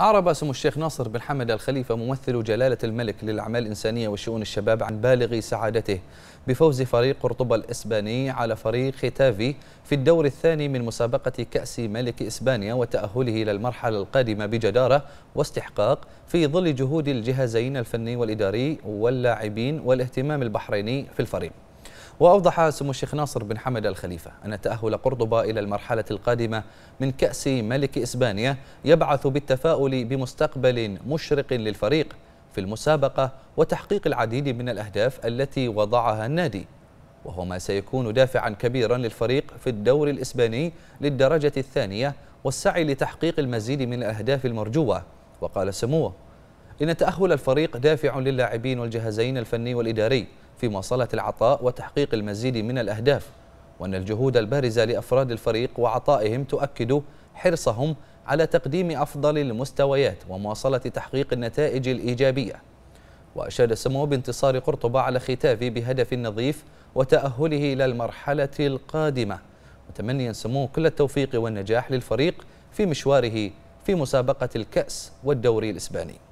أعرب سمو الشيخ ناصر بن حمد الخليفة ممثل جلالة الملك للأعمال الإنسانية وشؤون الشباب عن بالغ سعادته بفوز فريق قرطبة الإسباني على فريق ختافي في الدور الثاني من مسابقة كأس ملك إسبانيا وتأهله إلى المرحلة القادمة بجدارة واستحقاق في ظل جهود الجهازين الفني والإداري واللاعبين والاهتمام البحريني في الفريق وأوضح سمو الشيخ ناصر بن حمد الخليفة أن تأهل قرطبة إلى المرحلة القادمة من كأس ملك إسبانيا يبعث بالتفاؤل بمستقبل مشرق للفريق في المسابقة وتحقيق العديد من الأهداف التي وضعها النادي وهو ما سيكون دافعا كبيرا للفريق في الدوري الإسباني للدرجة الثانية والسعي لتحقيق المزيد من الأهداف المرجوة وقال سموه إن تأهل الفريق دافع للاعبين والجهازين الفني والإداري في مواصلة العطاء وتحقيق المزيد من الأهداف وأن الجهود البارزة لأفراد الفريق وعطائهم تؤكد حرصهم على تقديم أفضل المستويات ومواصلة تحقيق النتائج الإيجابية وأشاد سمو بانتصار قرطبة على ختافي بهدف نظيف وتأهله إلى المرحلة القادمة متمنيا سمو كل التوفيق والنجاح للفريق في مشواره في مسابقة الكأس والدوري الإسباني